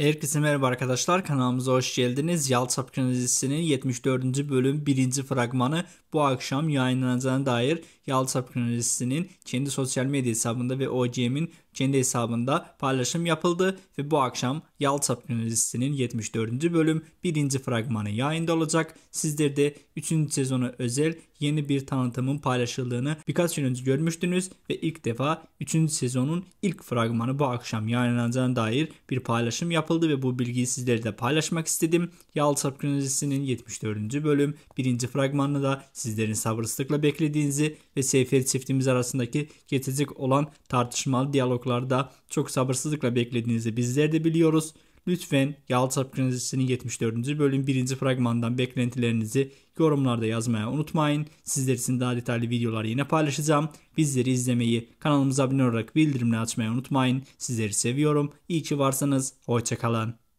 Herkese merhaba arkadaşlar kanalımıza hoş geldiniz. Yalçap Krizisi'nin 74. bölüm 1. fragmanı bu akşam yayınlanacağına dair Yalçap Krizisi'nin kendi sosyal medya hesabında ve OGM'in kendi hesabında paylaşım yapıldı ve bu akşam Yalçap Krizisi'nin 74. bölüm 1. fragmanı yayında olacak. Sizler de 3. sezona özel yeni bir tanıtımın paylaşıldığını birkaç gün önce görmüştünüz ve ilk defa 3. sezonun ilk fragmanı bu akşam yayınlanacağına dair bir paylaşım yapıldı yapıldı ve bu bilgiyi sizlerle de paylaşmak istedim. Yağlı Sarp 74. bölüm 1. fragmanını da sizlerin sabırsızlıkla beklediğinizi ve Seyferi çiftimiz arasındaki geçecek olan tartışmalı diyaloglarda çok sabırsızlıkla beklediğinizi bizler de biliyoruz. Lütfen Yalçap Krizisi'nin 74. bölüm 1. fragmandan beklentilerinizi yorumlarda yazmaya unutmayın. Sizler için daha detaylı videolar yine paylaşacağım. Bizleri izlemeyi, kanalımıza abone olarak bildirimleri açmayı unutmayın. Sizleri seviyorum. İyi ki varsanız. Hoşçakalın.